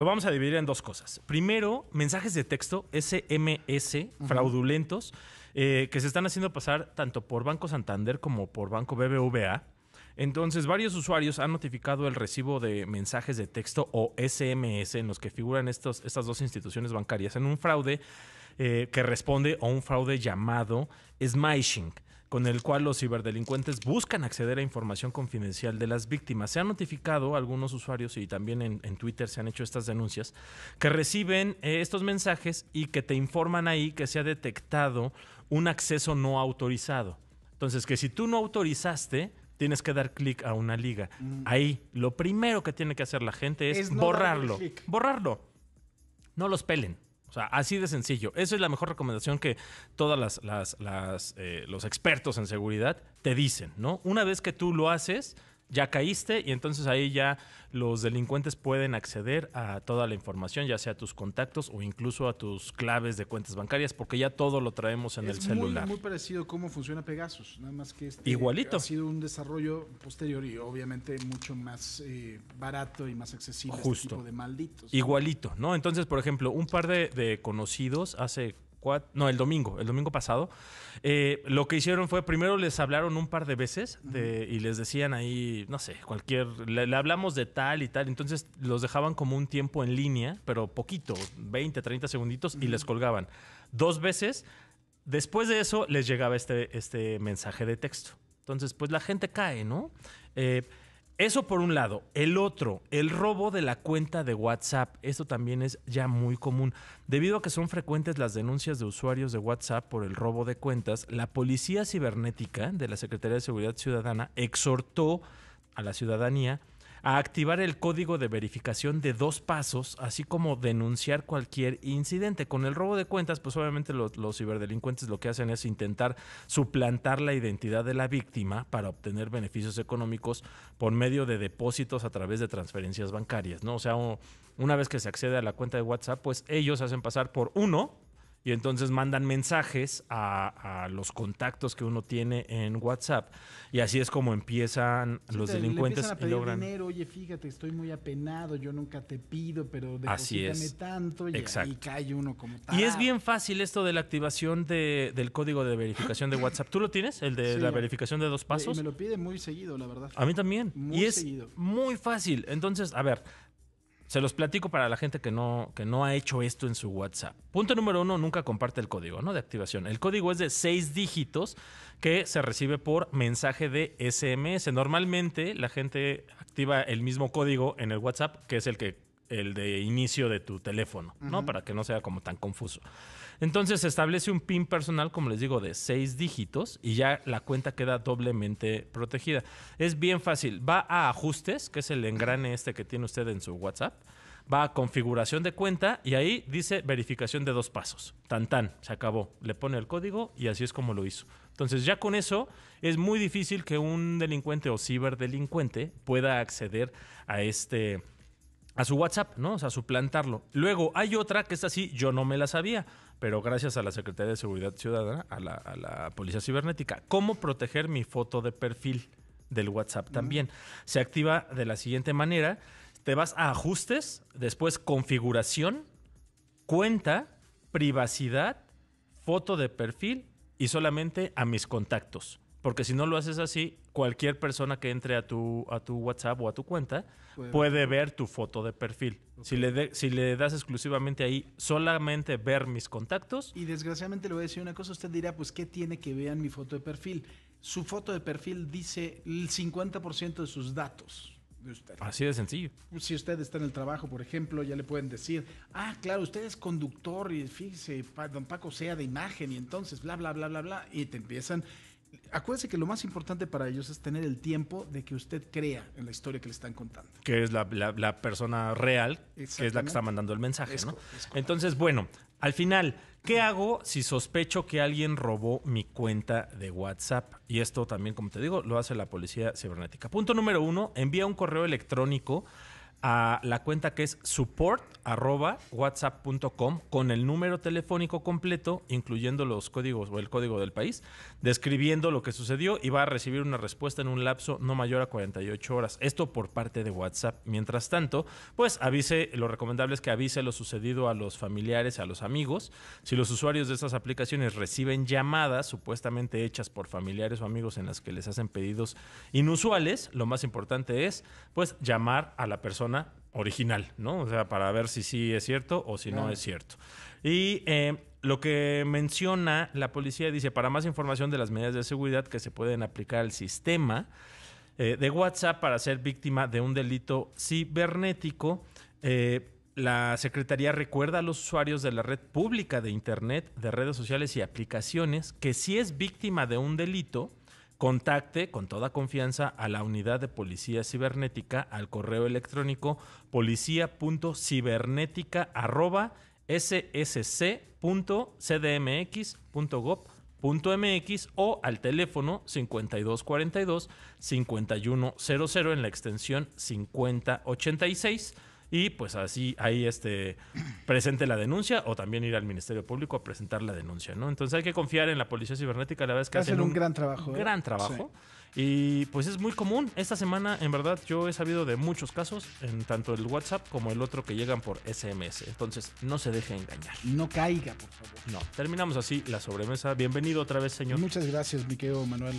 Lo vamos a dividir en dos cosas. Primero, mensajes de texto, SMS, fraudulentos, eh, que se están haciendo pasar tanto por Banco Santander como por Banco BBVA. Entonces, varios usuarios han notificado el recibo de mensajes de texto o SMS en los que figuran estos, estas dos instituciones bancarias en un fraude eh, que responde a un fraude llamado smishing con el cual los ciberdelincuentes buscan acceder a información confidencial de las víctimas. Se han notificado algunos usuarios y también en, Twitter se han hecho estas denuncias que reciben eh, estos mensajes y que te informan ahí que se ha detectado un acceso no autorizado. Entonces, que si tú no autorizaste, tienes que dar clic a una liga. Mm. Ahí, lo primero que tiene que hacer la gente es, borrarlo. Borrarlo. No los pelen. O sea, así de sencillo. Esa es la mejor recomendación que todas las, eh, los expertos en seguridad te dicen, ¿no? Una vez que tú lo haces, ya caíste y entonces ahí ya los delincuentes pueden acceder a toda la información, ya sea a tus contactos o incluso a tus claves de cuentas bancarias, porque ya todo lo traemos en el celular. Es muy, parecido cómo funciona Pegasus, nada más que este ha sido un desarrollo posterior y obviamente mucho más eh, barato y más accesible este Justo. de malditos. Igualito, ¿no? Entonces, por ejemplo, un par de conocidos hace no, el domingo, el domingo pasado. Eh, lo que hicieron fue, primero les hablaron un par de veces y les decían ahí, no sé, cualquier, le, hablamos de tal y tal, entonces los dejaban como un tiempo en línea, pero poquito, 20, 30 segunditos, y les colgaban. Dos veces, después de eso les llegaba este, este mensaje de texto. Entonces, pues la gente cae, ¿no? Eh, eso por un lado. El otro, el robo de la cuenta de WhatsApp. Esto también es ya muy común. Debido a que son frecuentes las denuncias de usuarios de WhatsApp por el robo de cuentas, la Policía Cibernética de la Secretaría de Seguridad Ciudadana exhortó a la ciudadanía a activar el código de verificación de dos pasos, así como denunciar cualquier incidente. Con el robo de cuentas, pues obviamente los, ciberdelincuentes lo que hacen es intentar suplantar la identidad de la víctima para obtener beneficios económicos por medio de depósitos a través de transferencias bancarias, ¿no? O sea, una vez que se accede a la cuenta de WhatsApp, pues ellos hacen pasar por uno, y entonces mandan mensajes a, los contactos que uno tiene en WhatsApp. Y así es como empiezan los delincuentes y logran. Oye, fíjate, estoy muy apenado, yo nunca te pido, pero así es. tanto y, Exacto. cae uno como tal. Y es bien fácil esto de la activación del código de verificación de WhatsApp. ¿Tú lo tienes? El de la verificación de dos pasos. Me, lo pide muy seguido, la verdad. A mí también. Muy y es seguido. muy fácil. Entonces, a ver, se los platico para la gente que no, que no ha hecho esto en su WhatsApp. Punto número uno, nunca comparte el código ¿no? de activación. El código es de seis dígitos que se recibe por mensaje de SMS. Normalmente la gente activa el mismo código en el WhatsApp, que es el que el de inicio de tu teléfono, ¿no? Para que no sea como tan confuso. Entonces se establece un PIN personal, como les digo, de seis dígitos y ya la cuenta queda doblemente protegida. Es bien fácil. Va a ajustes, que es el engrane este que tiene usted en su WhatsApp. Va a configuración de cuenta y ahí dice verificación de dos pasos. Tan tan, se acabó. Le pone el código y así es como lo hizo. Entonces ya con eso es muy difícil que un delincuente o ciberdelincuente pueda acceder a este a su WhatsApp, ¿no? O sea, suplantarlo. Luego hay otra que es así, yo no me la sabía, pero gracias a la Secretaría de Seguridad Ciudadana, a la, Policía Cibernética, ¿cómo proteger mi foto de perfil del WhatsApp mm. también? Se activa de la siguiente manera, te vas a ajustes, después configuración, cuenta, privacidad, foto de perfil y solamente a mis contactos. Porque si no lo haces así, cualquier persona que entre a tu, a tu WhatsApp o a tu cuenta puede, ver tu foto de perfil. Si, le si le das exclusivamente ahí, solamente ver mis contactos. Y desgraciadamente le voy a decir una cosa, usted dirá, pues, ¿qué tiene que vean mi foto de perfil? Su foto de perfil dice el 50% de sus datos. Así de sencillo. Pues, si usted está en el trabajo, por ejemplo, ya le pueden decir, ah, claro, usted es conductor y fíjese, don Paco sea de imagen y entonces, bla, bla, bla, bla, bla, y te empiezan acuérdese que lo más importante para ellos es tener el tiempo de que usted crea en la historia que le están contando. Que es la, persona real, que es la que está mandando el mensaje, ¿no? Entonces, bueno, al final, ¿qué hago si sospecho que alguien robó mi cuenta de WhatsApp? Y esto también, como te digo, lo hace la policía cibernética. Punto número uno, envía un correo electrónico a la cuenta que es support.whatsapp.com con el número telefónico completo, incluyendo los códigos o el código del país, describiendo lo que sucedió y va a recibir una respuesta en un lapso no mayor a 48 horas. Esto por parte de WhatsApp. Mientras tanto, pues avise, lo recomendable es que avise lo sucedido a los familiares, a los amigos. Si los usuarios de estas aplicaciones reciben llamadas supuestamente hechas por familiares o amigos en las que les hacen pedidos inusuales, lo más importante es pues llamar a la persona original, ¿no? O sea, para ver si sí es cierto o si no es cierto. Y eh, lo que menciona la policía dice, para más información de las medidas de seguridad que se pueden aplicar al sistema eh, de WhatsApp para ser víctima de un delito cibernético, eh, la Secretaría recuerda a los usuarios de la red pública de Internet, de redes sociales y aplicaciones que si es víctima de un delito, contacte con toda confianza a la unidad de policía cibernética al correo electrónico policía.cibernética.ssc.cdmx.gov.mx o al teléfono 5242-5100 en la extensión 5086 y pues así ahí este, presente la denuncia o también ir al Ministerio Público a presentar la denuncia, ¿no? Entonces hay que confiar en la Policía Cibernética, la verdad que hacen, un, gran trabajo. ¿eh? gran trabajo. Y pues es muy común. Esta semana, en verdad, yo he sabido de muchos casos, en tanto el WhatsApp como el otro que llegan por SMS. Entonces, no se deje engañar. No caiga, por favor. No. Terminamos así la sobremesa. Bienvenido otra vez, señor. Muchas gracias, Miqueo Manuel